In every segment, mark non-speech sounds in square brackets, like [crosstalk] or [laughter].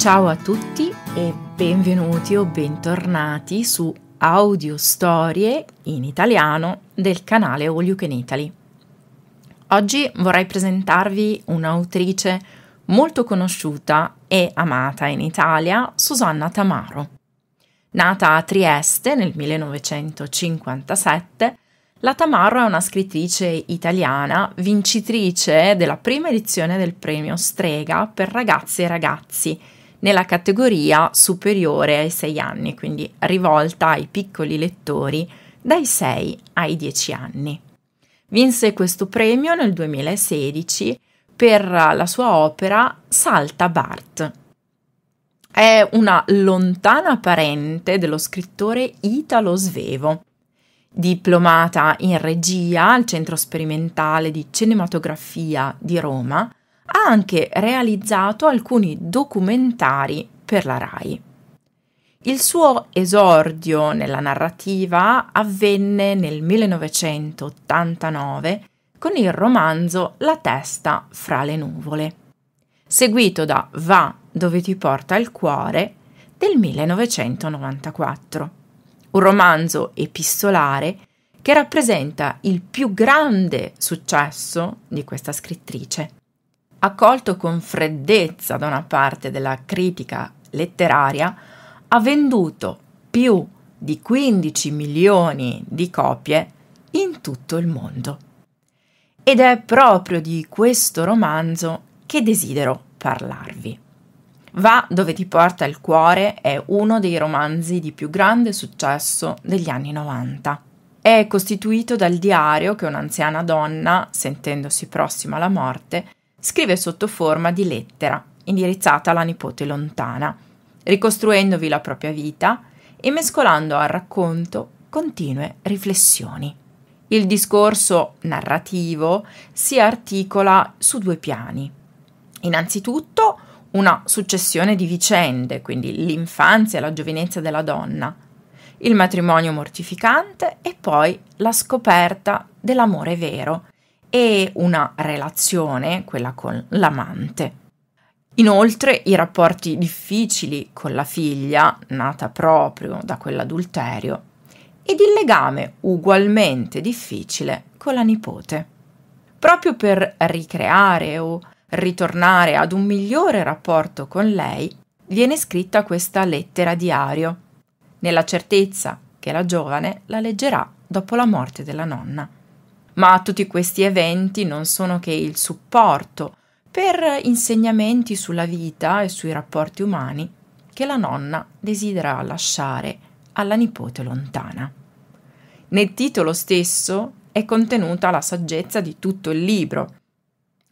Ciao a tutti e benvenuti o bentornati su Audio Storie in italiano del canale All You Can Italy. Oggi vorrei presentarvi un'autrice molto conosciuta e amata in Italia, Susanna Tamaro. Nata a Trieste nel 1957, la Tamaro è una scrittrice italiana, vincitrice della prima edizione del premio Strega per ragazze e ragazzi nella categoria superiore ai 6 anni, quindi rivolta ai piccoli lettori dai 6 ai 10 anni. Vinse questo premio nel 2016 per la sua opera Salta Bart. È una lontana parente dello scrittore Italo Svevo. Diplomata in regia al Centro Sperimentale di Cinematografia di Roma, ha anche realizzato alcuni documentari per la RAI. Il suo esordio nella narrativa avvenne nel 1989 con il romanzo La testa fra le nuvole, seguito da Va dove ti porta il cuore del 1994, un romanzo epistolare che rappresenta il più grande successo di questa scrittrice accolto con freddezza da una parte della critica letteraria, ha venduto più di 15 milioni di copie in tutto il mondo. Ed è proprio di questo romanzo che desidero parlarvi. Va dove ti porta il cuore è uno dei romanzi di più grande successo degli anni 90. È costituito dal diario che un'anziana donna, sentendosi prossima alla morte, scrive sotto forma di lettera, indirizzata alla nipote lontana, ricostruendovi la propria vita e mescolando al racconto continue riflessioni. Il discorso narrativo si articola su due piani. Innanzitutto una successione di vicende, quindi l'infanzia e la giovinezza della donna, il matrimonio mortificante e poi la scoperta dell'amore vero, e una relazione, quella con l'amante. Inoltre i rapporti difficili con la figlia, nata proprio da quell'adulterio, ed il legame ugualmente difficile con la nipote. Proprio per ricreare o ritornare ad un migliore rapporto con lei, viene scritta questa lettera diario, nella certezza che la giovane la leggerà dopo la morte della nonna ma tutti questi eventi non sono che il supporto per insegnamenti sulla vita e sui rapporti umani che la nonna desidera lasciare alla nipote lontana. Nel titolo stesso è contenuta la saggezza di tutto il libro,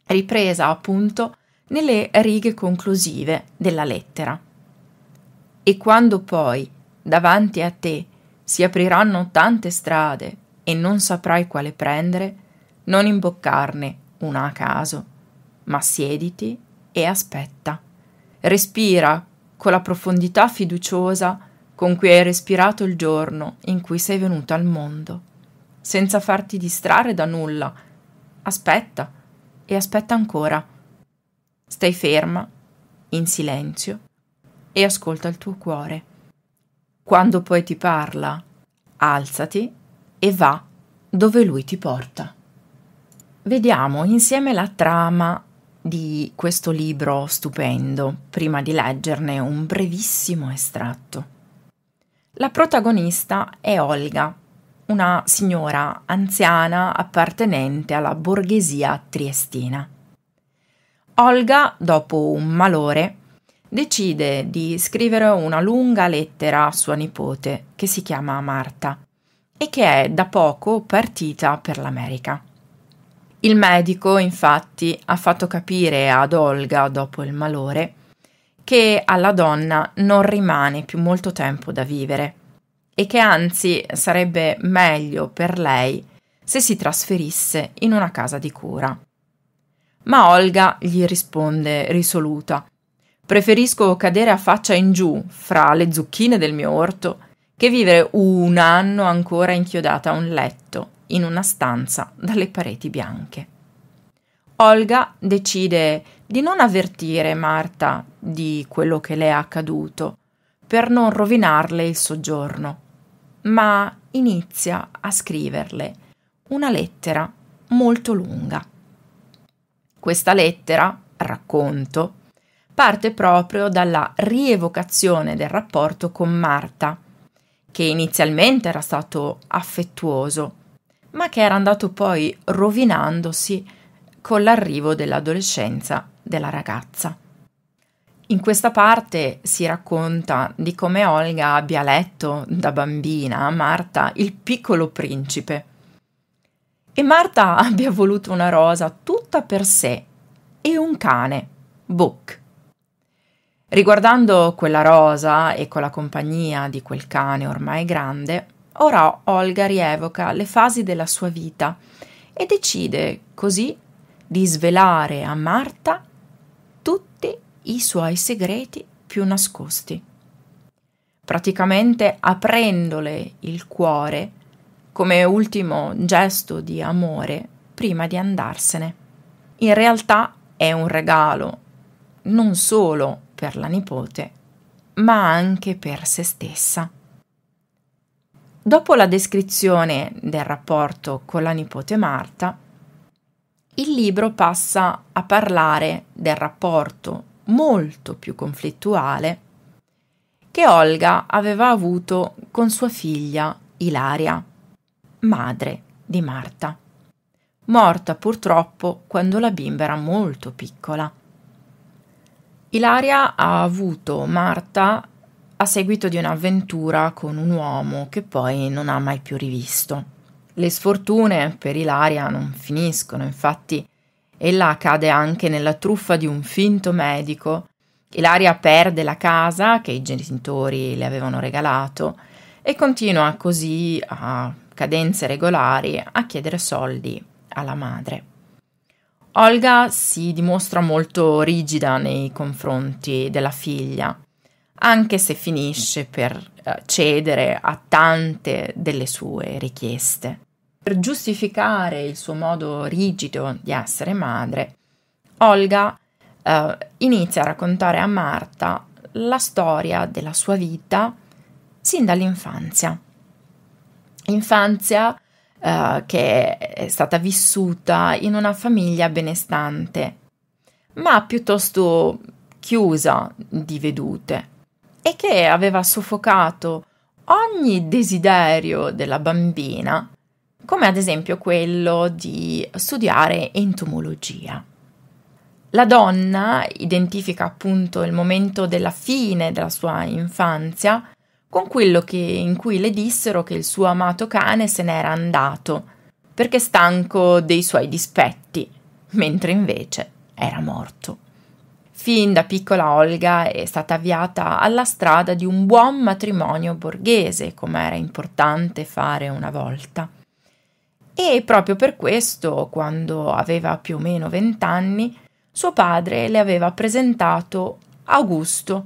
ripresa appunto nelle righe conclusive della lettera. E quando poi davanti a te si apriranno tante strade e non saprai quale prendere, non imboccarne una a caso, ma siediti e aspetta. Respira con la profondità fiduciosa con cui hai respirato il giorno in cui sei venuto al mondo, senza farti distrarre da nulla. Aspetta e aspetta ancora. Stai ferma, in silenzio, e ascolta il tuo cuore. Quando poi ti parla, alzati e va dove lui ti porta. Vediamo insieme la trama di questo libro stupendo, prima di leggerne un brevissimo estratto. La protagonista è Olga, una signora anziana appartenente alla borghesia triestina. Olga, dopo un malore, decide di scrivere una lunga lettera a sua nipote, che si chiama Marta, e che è da poco partita per l'America. Il medico, infatti, ha fatto capire ad Olga, dopo il malore, che alla donna non rimane più molto tempo da vivere e che anzi sarebbe meglio per lei se si trasferisse in una casa di cura. Ma Olga gli risponde risoluta: Preferisco cadere a faccia in giù fra le zucchine del mio orto che vivere un anno ancora inchiodata a un letto, in una stanza, dalle pareti bianche. Olga decide di non avvertire Marta di quello che le è accaduto, per non rovinarle il soggiorno, ma inizia a scriverle una lettera molto lunga. Questa lettera, racconto, parte proprio dalla rievocazione del rapporto con Marta, che inizialmente era stato affettuoso, ma che era andato poi rovinandosi con l'arrivo dell'adolescenza della ragazza. In questa parte si racconta di come Olga abbia letto da bambina a Marta il piccolo principe e Marta [laughs] abbia voluto una rosa tutta per sé e un cane, Book. Riguardando quella rosa e con la compagnia di quel cane ormai grande, ora Olga rievoca le fasi della sua vita e decide così di svelare a Marta tutti i suoi segreti più nascosti, praticamente aprendole il cuore come ultimo gesto di amore prima di andarsene. In realtà è un regalo, non solo per la nipote, ma anche per se stessa. Dopo la descrizione del rapporto con la nipote Marta, il libro passa a parlare del rapporto molto più conflittuale che Olga aveva avuto con sua figlia Ilaria, madre di Marta, morta purtroppo quando la bimba era molto piccola. Ilaria ha avuto Marta a seguito di un'avventura con un uomo che poi non ha mai più rivisto. Le sfortune per Ilaria non finiscono, infatti ella cade anche nella truffa di un finto medico. Ilaria perde la casa che i genitori le avevano regalato e continua così a cadenze regolari a chiedere soldi alla madre. Olga si dimostra molto rigida nei confronti della figlia, anche se finisce per eh, cedere a tante delle sue richieste. Per giustificare il suo modo rigido di essere madre, Olga eh, inizia a raccontare a Marta la storia della sua vita sin dall'infanzia. Infanzia uh, che è stata vissuta in una famiglia benestante, ma piuttosto chiusa di vedute e che aveva soffocato ogni desiderio della bambina, come ad esempio quello di studiare entomologia. La donna identifica appunto il momento della fine della sua infanzia con quello che, in cui le dissero che il suo amato cane se n'era andato, perché stanco dei suoi dispetti, mentre invece era morto. Fin da piccola Olga è stata avviata alla strada di un buon matrimonio borghese, come era importante fare una volta. E proprio per questo, quando aveva più o meno vent'anni, suo padre le aveva presentato Augusto,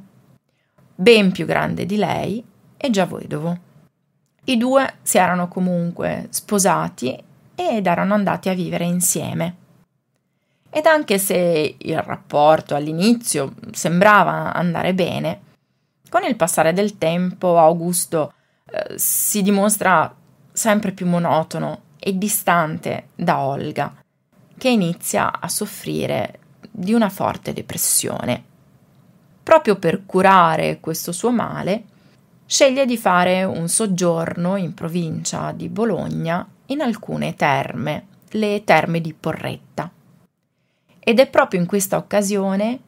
ben più grande di lei e già vedovo. I due si erano comunque sposati ed erano andati a vivere insieme. Ed anche se il rapporto all'inizio sembrava andare bene, con il passare del tempo Augusto eh, si dimostra sempre più monotono e distante da Olga, che inizia a soffrire di una forte depressione. Proprio per curare questo suo male, sceglie di fare un soggiorno in provincia di Bologna in alcune terme, le terme di Porretta. Ed è proprio in questa occasione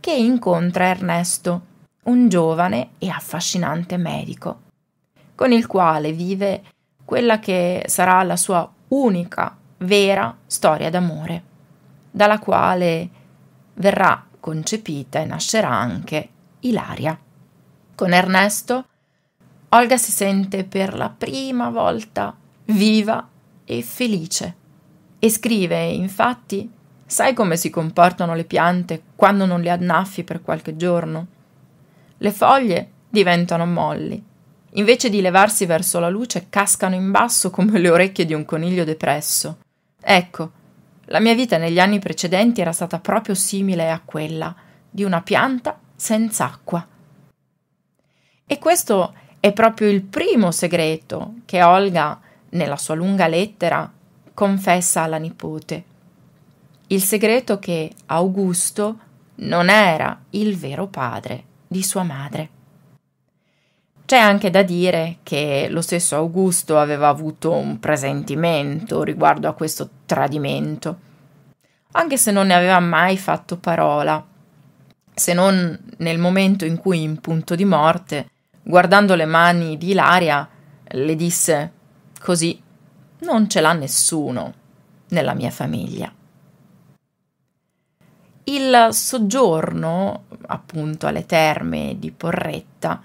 che incontra Ernesto, un giovane e affascinante medico, con il quale vive quella che sarà la sua unica vera storia d'amore, dalla quale verrà concepita e nascerà anche Ilaria. Con Ernesto Olga si sente per la prima volta viva e felice e scrive infatti Sai come si comportano le piante quando non le annaffi per qualche giorno? Le foglie diventano molli. Invece di levarsi verso la luce, cascano in basso come le orecchie di un coniglio depresso. Ecco, la mia vita negli anni precedenti era stata proprio simile a quella di una pianta senza acqua. E questo è è proprio il primo segreto che Olga, nella sua lunga lettera, confessa alla nipote. Il segreto che Augusto non era il vero padre di sua madre. C'è anche da dire che lo stesso Augusto aveva avuto un presentimento riguardo a questo tradimento, anche se non ne aveva mai fatto parola, se non nel momento in cui in punto di morte Guardando le mani di Ilaria, le disse: Così non ce l'ha nessuno nella mia famiglia. Il soggiorno, appunto, alle terme di Porretta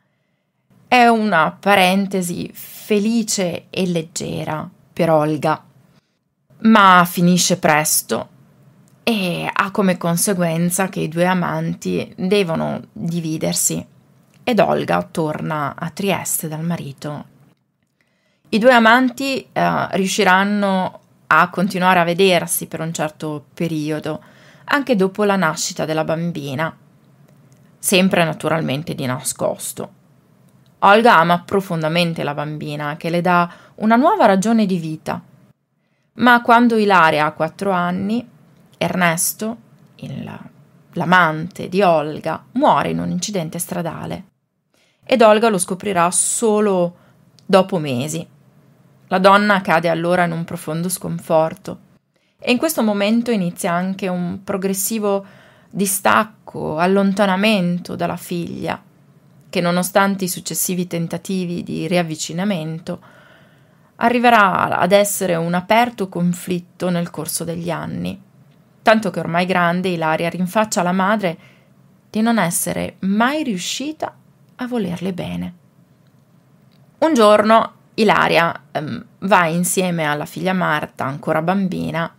è una parentesi felice e leggera per Olga, ma finisce presto e ha come conseguenza che i due amanti devono dividersi ed Olga torna a Trieste dal marito. I due amanti eh, riusciranno a continuare a vedersi per un certo periodo, anche dopo la nascita della bambina, sempre naturalmente di nascosto. Olga ama profondamente la bambina, che le dà una nuova ragione di vita. Ma quando Ilaria ha quattro anni, Ernesto, il, l'amante di Olga, muore in un incidente stradale ed Olga lo scoprirà solo dopo mesi. La donna cade allora in un profondo sconforto e in questo momento inizia anche un progressivo distacco, allontanamento dalla figlia, che nonostante i successivi tentativi di riavvicinamento, arriverà ad essere un aperto conflitto nel corso degli anni, tanto che ormai grande Ilaria rinfaccia alla madre di non essere mai riuscita a volerle bene. Un giorno Ilaria ehm, va insieme alla figlia Marta, ancora bambina,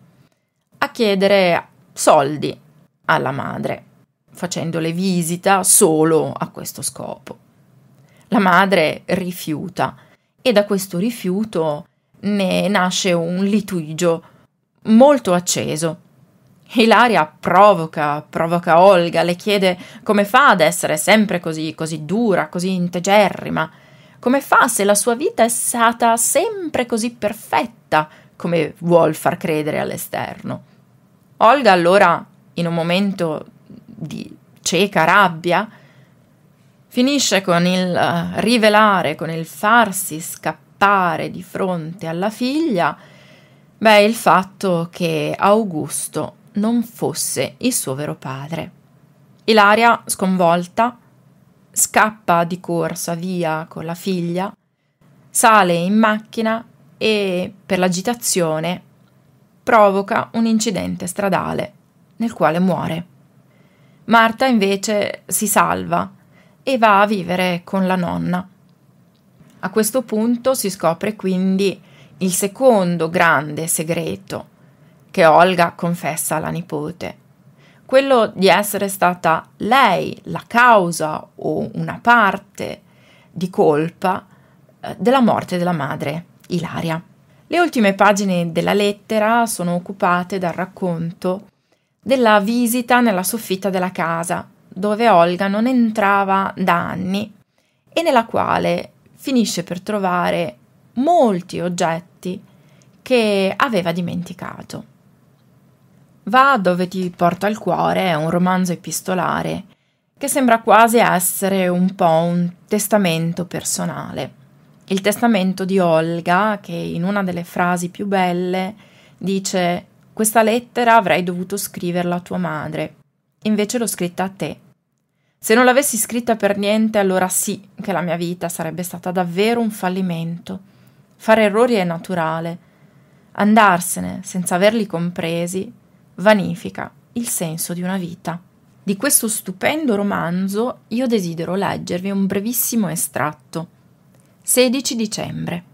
a chiedere soldi alla madre, facendole visita solo a questo scopo. La madre rifiuta e da questo rifiuto ne nasce un litigio molto acceso Ilaria provoca, provoca Olga, le chiede come fa ad essere sempre così, così dura, così integerrima. Come fa se la sua vita è stata sempre così perfetta, come vuol far credere all'esterno? Olga allora, in un momento di cieca rabbia, finisce con il eh, rivelare, con il farsi scappare di fronte alla figlia, beh, il fatto che Augusto non fosse il suo vero padre. Ilaria, sconvolta, scappa di corsa via con la figlia, sale in macchina e, per l'agitazione, provoca un incidente stradale nel quale muore. Marta invece si salva e va a vivere con la nonna. A questo punto si scopre quindi il secondo grande segreto che Olga confessa alla nipote. Quello di essere stata lei la causa o una parte di colpa eh, della morte della madre, Ilaria. Le ultime pagine della lettera sono occupate dal racconto della visita nella soffitta della casa, dove Olga non entrava da anni e nella quale finisce per trovare molti oggetti che aveva dimenticato. Va dove ti porta il cuore è un romanzo epistolare che sembra quasi essere un po' un testamento personale. Il testamento di Olga che in una delle frasi più belle dice questa lettera avrei dovuto scriverla a tua madre, invece l'ho scritta a te. Se non l'avessi scritta per niente, allora sì che la mia vita sarebbe stata davvero un fallimento. Fare errori è naturale. Andarsene senza averli compresi vanifica il senso di una vita. Di questo stupendo romanzo io desidero leggervi un brevissimo estratto. 16 dicembre.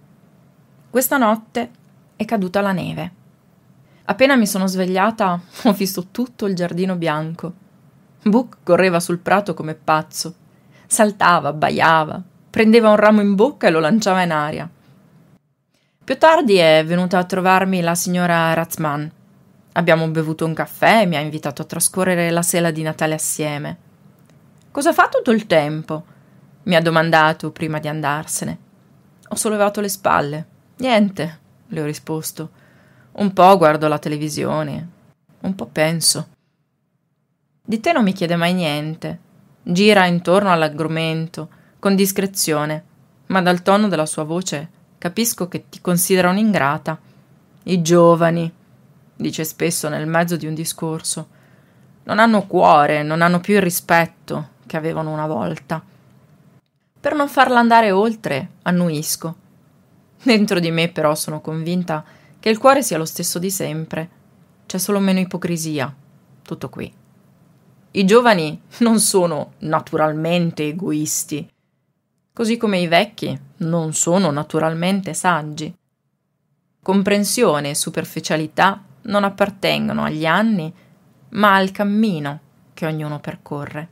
Questa notte è caduta la neve. Appena mi sono svegliata [laughs] ho visto tutto il giardino bianco. Book correva sul prato come pazzo. Saltava, abbaiava, prendeva un ramo in bocca e lo lanciava in aria. Più tardi è venuta a trovarmi la signora Ratzmann. Abbiamo bevuto un caffè e mi ha invitato a trascorrere la sera di Natale assieme. Cosa fa tutto il tempo? mi ha domandato prima di andarsene. Ho sollevato le spalle. Niente, le ho risposto. Un po' guardo la televisione, un po' penso. Di te non mi chiede mai niente. Gira intorno all'argomento, con discrezione, ma dal tono della sua voce capisco che ti considera un'ingrata. I giovani, dice spesso nel mezzo di un discorso. Non hanno cuore, non hanno più il rispetto che avevano una volta. Per non farla andare oltre, annuisco. Dentro di me però sono convinta che il cuore sia lo stesso di sempre. C'è solo meno ipocrisia. Tutto qui. I giovani non sono naturalmente egoisti, così come i vecchi non sono naturalmente saggi. Comprensione e superficialità non appartengono agli anni, ma al cammino che ognuno percorre.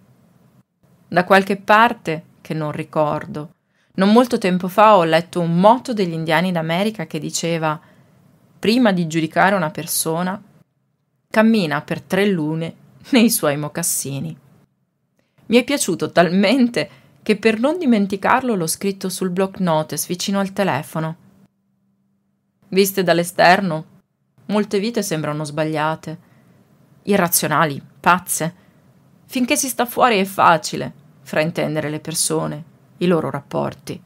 Da qualche parte, che non ricordo, non molto tempo fa ho letto un motto degli indiani d'America che diceva prima di giudicare una persona, cammina per tre lune nei suoi mocassini. Mi è piaciuto talmente che per non dimenticarlo l'ho scritto sul block notice vicino al telefono. Viste dall'esterno, Molte vite sembrano sbagliate, irrazionali, pazze. Finché si sta fuori è facile fraintendere le persone, i loro rapporti.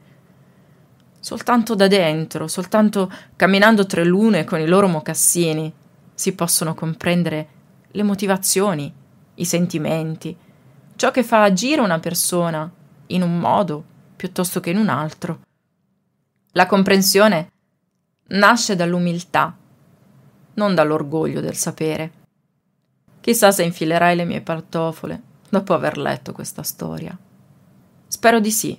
Soltanto da dentro, soltanto camminando tre lune con i loro mocassini, si possono comprendere le motivazioni, i sentimenti, ciò che fa agire una persona in un modo piuttosto che in un altro. La comprensione nasce dall'umiltà non dall'orgoglio del sapere. Chissà se infilerai le mie pantofole dopo aver letto questa storia. Spero di sì.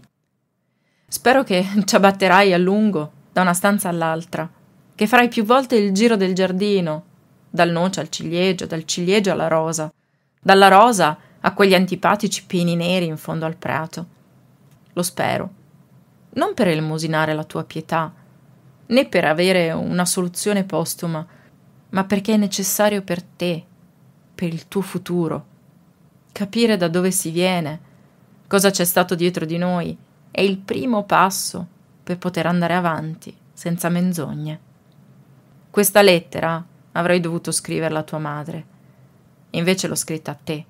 Spero che [laughs] ci abbatterai a lungo da una stanza all'altra, che farai più volte il giro del giardino, dal noce al ciliegio, dal ciliegio alla rosa, dalla rosa a quegli antipatici pini neri in fondo al prato. Lo spero. Non per elemosinare la tua pietà, né per avere una soluzione postuma ma perché è necessario per te, per il tuo futuro. Capire da dove si viene, cosa c'è stato dietro di noi, è il primo passo per poter andare avanti senza menzogne. Questa lettera avrei dovuto scriverla a tua madre, invece l'ho scritta a te.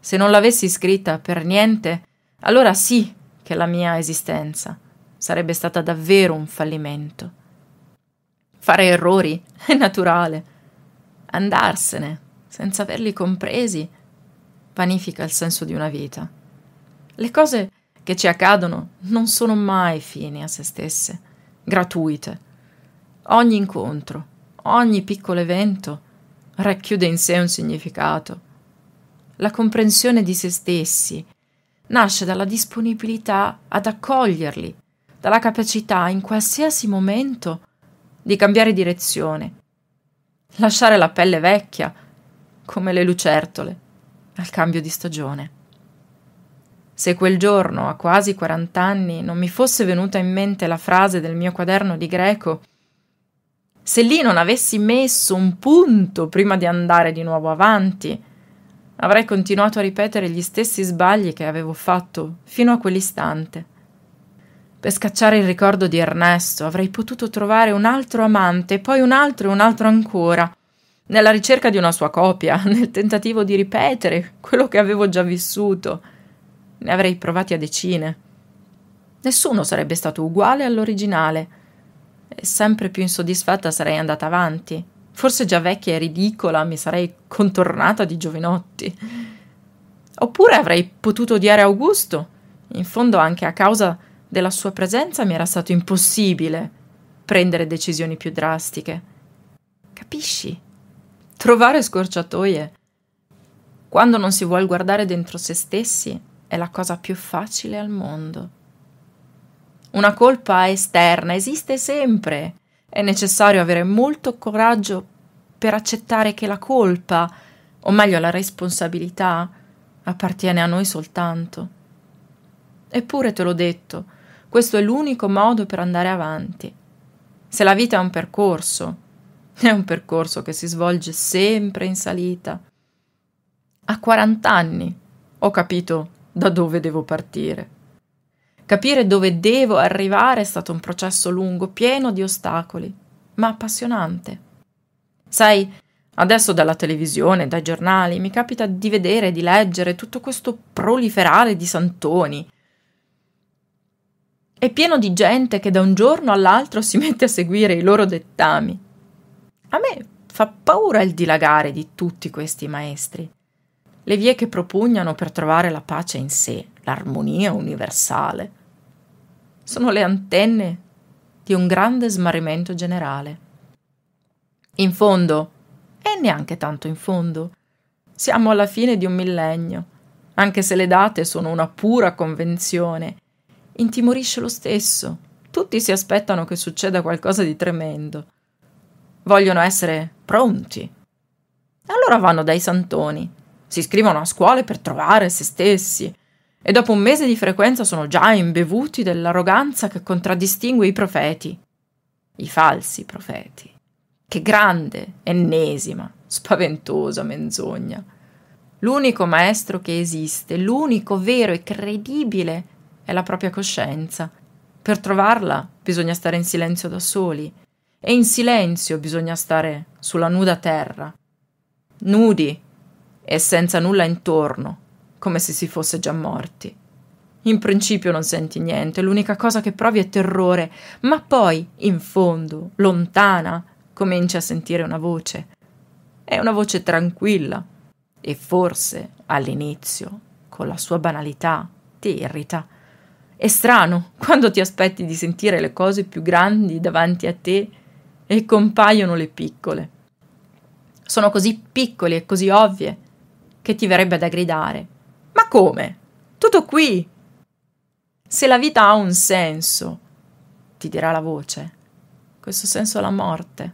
Se non l'avessi scritta per niente, allora sì che la mia esistenza sarebbe stata davvero un fallimento Fare errori è naturale. Andarsene senza averli compresi vanifica il senso di una vita. Le cose che ci accadono non sono mai fini a se stesse, gratuite. Ogni incontro, ogni piccolo evento racchiude in sé un significato. La comprensione di se stessi nasce dalla disponibilità ad accoglierli, dalla capacità in qualsiasi momento di di cambiare direzione, lasciare la pelle vecchia, come le lucertole, al cambio di stagione. Se quel giorno, a quasi 40 anni, non mi fosse venuta in mente la frase del mio quaderno di greco, se lì non avessi messo un punto prima di andare di nuovo avanti, avrei continuato a ripetere gli stessi sbagli che avevo fatto fino a quell'istante per scacciare il ricordo di Ernesto avrei potuto trovare un altro amante, poi un altro e un altro ancora, nella ricerca di una sua copia, [laughs] nel tentativo di ripetere quello che avevo già vissuto. Ne avrei provati a decine. Nessuno sarebbe stato uguale all'originale. E sempre più insoddisfatta sarei andata avanti. Forse già vecchia e ridicola mi sarei contornata di giovinotti. Oppure avrei potuto odiare Augusto, in fondo anche a causa della sua presenza mi era stato impossibile prendere decisioni più drastiche. Capisci? Trovare scorciatoie. Quando non si vuol guardare dentro se stessi è la cosa più facile al mondo. Una colpa esterna esiste sempre. È necessario avere molto coraggio per accettare che la colpa, o meglio la responsabilità, appartiene a noi soltanto. Eppure te l'ho detto, questo è l'unico modo per andare avanti. Se la vita è un percorso, [laughs] è un percorso che si svolge sempre in salita. A 40 anni ho capito da dove devo partire. Capire dove devo arrivare è stato un processo lungo, pieno di ostacoli, ma appassionante. Sai, adesso dalla televisione, dai giornali, mi capita di vedere, e di leggere tutto questo proliferare di santoni, è pieno di gente che da un giorno all'altro si [laughs] mette a seguire i loro dettami. A me fa paura il dilagare di tutti questi maestri. Le vie che propugnano per trovare la pace in sé, l'armonia universale. Sono le antenne di un grande smarrimento generale. In fondo, e neanche tanto in fondo, siamo alla fine di un millennio, anche se le date sono una pura convenzione intimorisce lo stesso. Tutti si aspettano che succeda qualcosa di tremendo. Vogliono essere pronti. Allora vanno dai santoni, si iscrivono a scuole per trovare se stessi e dopo un mese di frequenza sono già imbevuti dell'arroganza che contraddistingue i profeti, i falsi profeti. Che grande, ennesima, spaventosa menzogna. L'unico maestro che esiste, l'unico vero e credibile è la propria coscienza. Per trovarla bisogna stare in silenzio da soli e in silenzio bisogna stare sulla nuda terra, nudi e senza nulla intorno, come se si fosse già morti. In principio non senti niente, l'unica cosa che provi è terrore, ma poi, in fondo, lontana, cominci a sentire una voce. È una voce tranquilla e forse all'inizio, con la sua banalità, ti irrita è strano quando ti aspetti di sentire le cose più grandi davanti a te e compaiono le piccole. Sono così piccole e così ovvie che ti verrebbe da gridare. Ma come? Tutto qui! Se la vita ha un senso, ti dirà la voce, questo senso è la morte.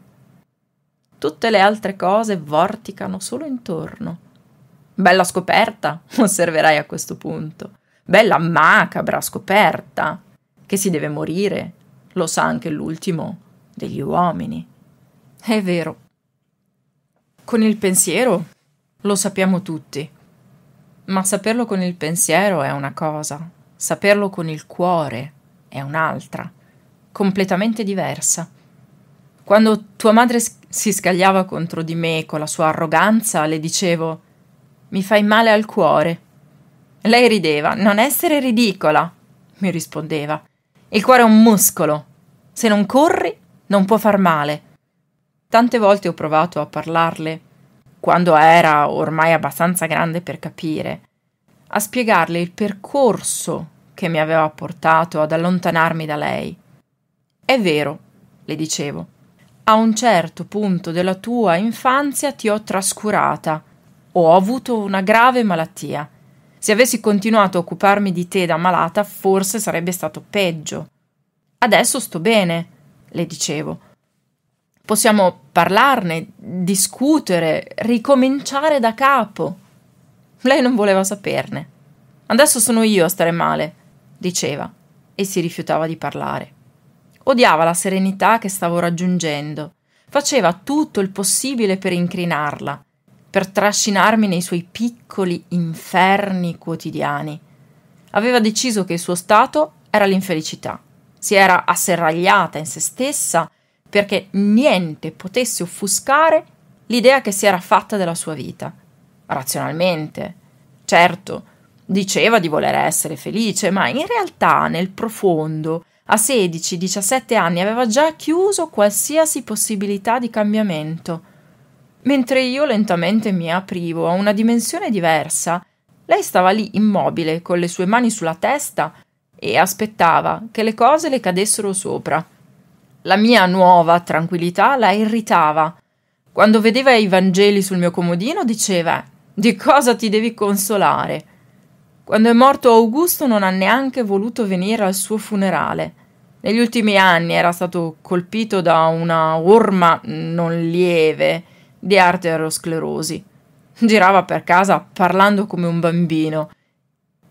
Tutte le altre cose vorticano solo intorno. Bella scoperta, [laughs] osserverai a questo punto. Bella macabra scoperta, che si deve morire, lo sa anche l'ultimo degli uomini. È vero. Con il pensiero lo sappiamo tutti, ma saperlo con il pensiero è una cosa, saperlo con il cuore è un'altra, completamente diversa. Quando tua madre si scagliava contro di me con la sua arroganza, le dicevo mi fai male al cuore. Lei rideva. Non essere ridicola, mi rispondeva. Il cuore è un muscolo. Se non corri, non può far male. Tante volte ho provato a parlarle, quando era ormai abbastanza grande per capire, a spiegarle il percorso che mi aveva portato ad allontanarmi da lei. È vero, le dicevo, a un certo punto della tua infanzia ti ho trascurata, ho avuto una grave malattia. Se avessi continuato a occuparmi di te da malata, forse sarebbe stato peggio. Adesso sto bene, le dicevo. Possiamo parlarne, discutere, ricominciare da capo. Lei non voleva saperne. Adesso sono io a stare male, diceva, e si rifiutava di parlare. Odiava la serenità che stavo raggiungendo. Faceva tutto il possibile per incrinarla, per trascinarmi nei suoi piccoli inferni quotidiani. Aveva deciso che il suo stato era l'infelicità. Si era asserragliata in se stessa perché niente potesse offuscare l'idea che si era fatta della sua vita. Razionalmente, certo, diceva di voler essere felice, ma in realtà nel profondo a 16-17 anni aveva già chiuso qualsiasi possibilità di cambiamento. Mentre io lentamente mi aprivo a una dimensione diversa, lei stava lì immobile, con le sue mani sulla testa, e aspettava che le cose le cadessero sopra. La mia nuova tranquillità la irritava. Quando vedeva i Vangeli sul mio comodino diceva di cosa ti devi consolare? Quando è morto Augusto non ha neanche voluto venire al suo funerale. Negli ultimi anni era stato colpito da una orma non lieve di arteriosclerosi. Girava per casa parlando come un bambino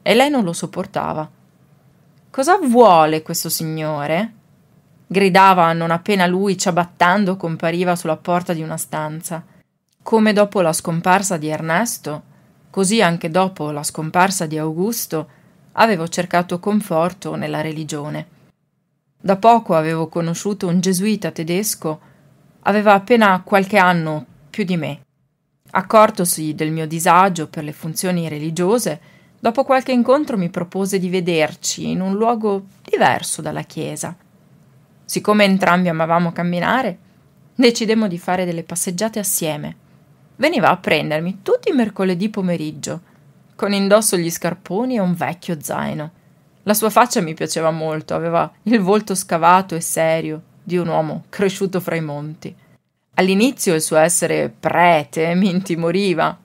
e lei non lo sopportava. Cosa vuole questo signore? gridava non appena lui, ciabattando, compariva sulla porta di una stanza. Come dopo la scomparsa di Ernesto, così anche dopo la scomparsa di Augusto, avevo cercato conforto nella religione. Da poco avevo conosciuto un gesuita tedesco, aveva appena qualche anno più di me. Accortosi del mio disagio per le funzioni religiose, dopo qualche incontro mi propose di vederci in un luogo diverso dalla chiesa. Siccome entrambi amavamo camminare, decidemmo di fare delle passeggiate assieme. Veniva a prendermi tutti i mercoledì pomeriggio, con indosso gli scarponi e un vecchio zaino. La sua faccia mi piaceva molto, aveva il volto scavato e serio di un uomo cresciuto fra i monti. All'inizio il suo essere prete [laughs] mi intimoriva.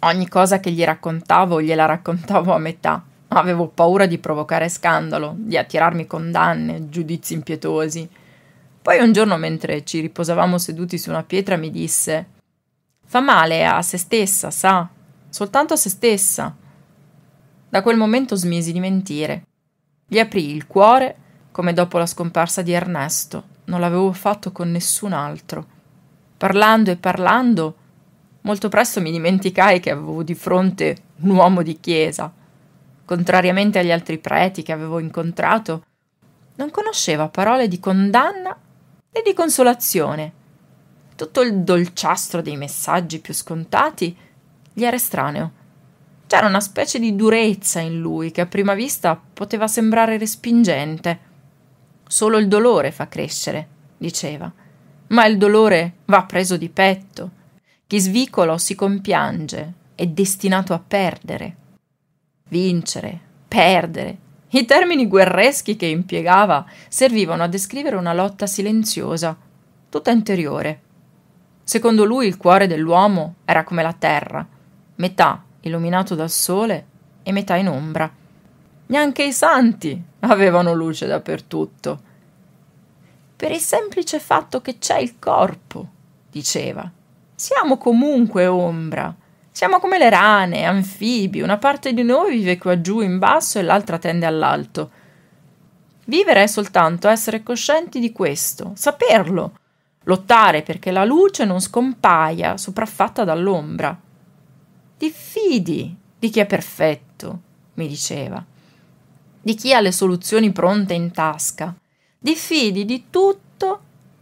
Ogni cosa che gli raccontavo gliela raccontavo a metà. Avevo paura di provocare scandalo, di attirarmi condanne, giudizi impietosi. Poi un giorno mentre ci riposavamo seduti su una pietra mi disse Fa male a se stessa, sa, soltanto a se stessa. Da quel momento smisi di mentire. Gli aprì il cuore come dopo la scomparsa di Ernesto, non l'avevo fatto con nessun altro Parlando e parlando, molto presto mi dimenticai che avevo di fronte un uomo di chiesa. Contrariamente agli altri preti che avevo incontrato, non conosceva parole di condanna né di consolazione. Tutto il dolciastro dei messaggi più scontati gli era estraneo. C'era una specie di durezza in lui che a prima vista poteva sembrare respingente. Solo il dolore fa crescere, diceva ma il dolore va preso di petto. Chi svicolo si compiange, è destinato a perdere. Vincere, perdere. I termini guerreschi che impiegava servivano a descrivere una lotta silenziosa, tutta interiore. Secondo lui il cuore dell'uomo era come la terra, metà illuminato dal sole e metà in ombra. Neanche i santi avevano luce dappertutto per il semplice fatto che c'è il corpo, diceva. Siamo comunque ombra. Siamo come le rane, anfibi, una parte di noi vive qua giù in basso e l'altra tende all'alto. Vivere è soltanto essere coscienti di questo, saperlo, lottare perché la luce non scompaia sopraffatta dall'ombra. Diffidi di chi è perfetto, mi diceva, di chi ha le soluzioni pronte in tasca, diffidi di tutto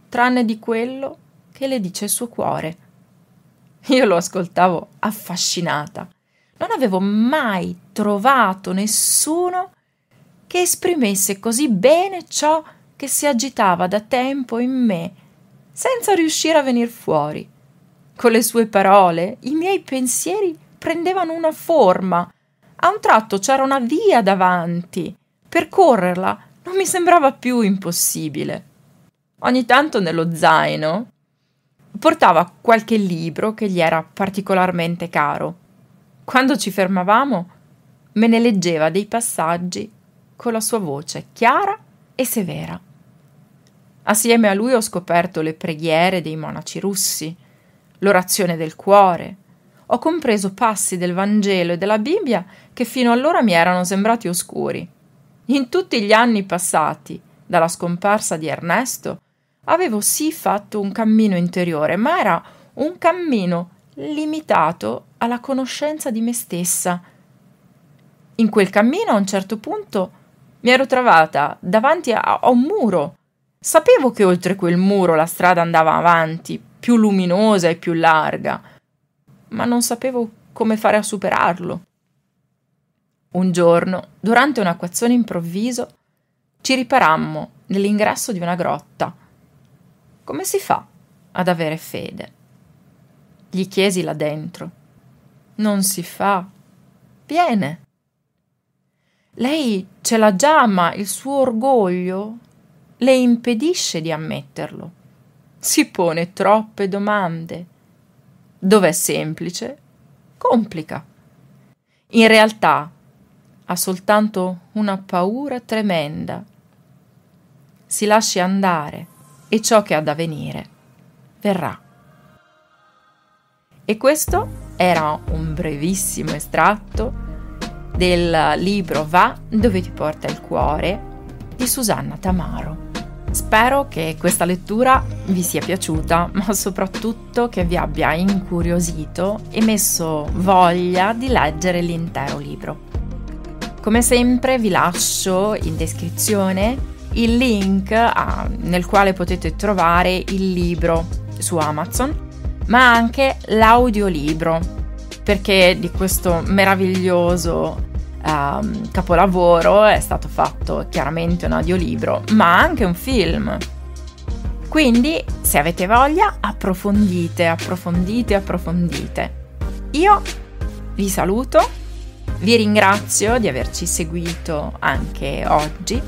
tranne di quello che le dice il suo cuore. Io lo ascoltavo affascinata. Non avevo mai trovato nessuno che esprimesse così bene ciò che si agitava da tempo in me, senza riuscire a venir fuori. Con le sue parole i miei pensieri prendevano una forma. A un tratto c'era una via davanti. Percorrerla non mi sembrava più impossibile. Ogni tanto nello zaino portava qualche libro che gli era particolarmente caro. Quando ci fermavamo, me ne leggeva dei passaggi con la sua voce chiara e severa. Assieme a lui ho scoperto le preghiere dei monaci russi, l'orazione del cuore. Ho compreso passi del Vangelo e della Bibbia che fino allora mi erano sembrati oscuri. In tutti gli anni passati, dalla scomparsa di Ernesto, avevo sì fatto un cammino interiore, ma era un cammino limitato alla conoscenza di me stessa. In quel cammino a un certo punto mi ero trovata davanti a, a un muro. Sapevo che oltre quel muro la strada andava avanti, più luminosa e più larga, ma non sapevo come fare a superarlo. Un giorno, durante un acquazzone improvviso, ci riparammo nell'ingresso di una grotta. Come si fa ad avere fede? Gli chiesi là dentro. Non si fa. Viene. Lei ce l'ha già, ma il suo orgoglio le impedisce di ammetterlo. Si pone troppe domande. Dov'è semplice, complica. In realtà ha soltanto una paura tremenda. Si lasci andare e ciò che ha da venire verrà. E questo era un brevissimo estratto del libro Va dove ti porta il cuore di Susanna Tamaro. Spero che questa lettura vi sia piaciuta, ma soprattutto che vi abbia incuriosito e messo voglia di leggere l'intero libro. Come sempre vi lascio in descrizione il link a, ah, nel quale potete trovare il libro su Amazon, ma anche l'audiolibro, perché di questo meraviglioso um, capolavoro è stato fatto chiaramente un audiolibro, ma anche un film. Quindi, se avete voglia, approfondite, approfondite, approfondite. Io vi saluto vi ringrazio di averci seguito anche oggi.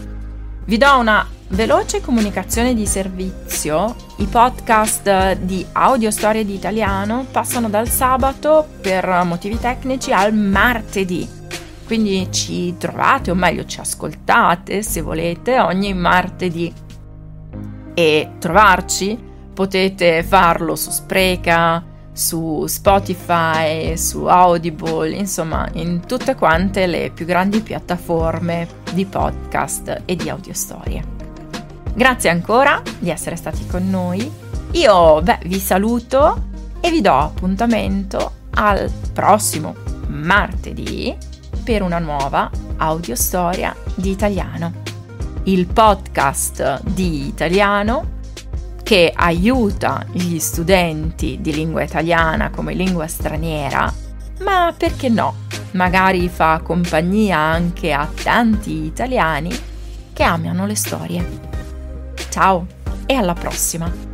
Vi do una veloce comunicazione di servizio. I podcast di Audio Storie di Italiano passano dal sabato per motivi tecnici al martedì. Quindi ci trovate, o meglio ci ascoltate se volete, ogni martedì. E trovarci potete farlo su Spreca, su Spotify, su Audible, insomma in tutte quante le più grandi piattaforme di podcast e di audiostorie. Grazie ancora di essere stati con noi. Io beh, vi saluto e vi do appuntamento al prossimo martedì per una nuova audiostoria di italiano. Il podcast di italiano che aiuta gli studenti di lingua italiana come lingua straniera, ma perché no? Magari fa compagnia anche a tanti italiani che amano le storie. Ciao e alla prossima!